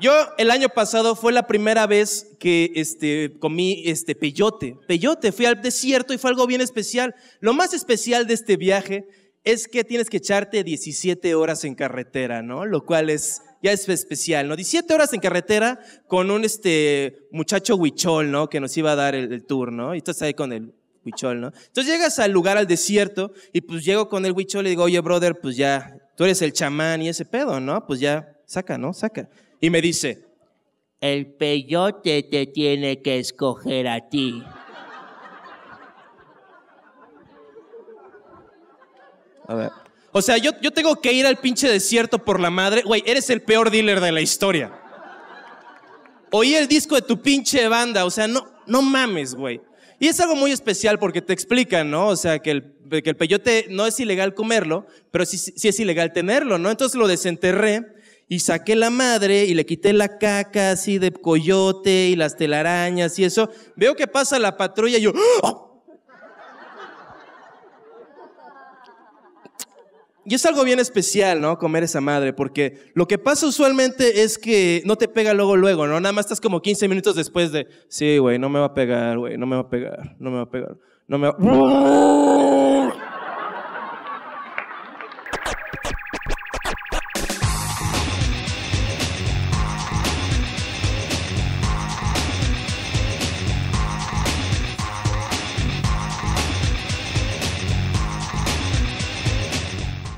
yo el año pasado fue la primera vez que este, comí este peyote. Peyote, fui al desierto y fue algo bien especial. Lo más especial de este viaje es que tienes que echarte 17 horas en carretera, ¿no? Lo cual es ya es especial, ¿no? 17 horas en carretera con un este muchacho huichol, ¿no? Que nos iba a dar el, tour, ¿no? Y estás ahí con el huichol, ¿no? Entonces llegas al lugar, al desierto, y pues llego con el huichol y digo, oye, brother, pues ya, tú eres el chamán y ese pedo, ¿no? Pues ya, saca, ¿no? Saca. Y me dice, el peyote te tiene que escoger a ti. A ver. O sea, yo, tengo que ir al pinche desierto por la madre. Güey, eres el peor dealer de la historia. Oí el disco de tu pinche banda. O sea, no, no mames, güey. Y es algo muy especial porque te explican, ¿no? O sea, que el, que el peyote no es ilegal comerlo, pero sí, sí es ilegal tenerlo, ¿no? Entonces lo desenterré y saqué la madre y le quité la caca así de coyote y las telarañas y eso, veo que pasa la patrulla y yo... ¡Ah! Y es algo bien especial, ¿no? Comer esa madre, porque lo que pasa usualmente es que no te pega luego, luego, ¿no? Nada más estás como 15 minutos después de, sí, güey, no me va a pegar, güey, no me va a pegar, no me va a pegar, no me va a...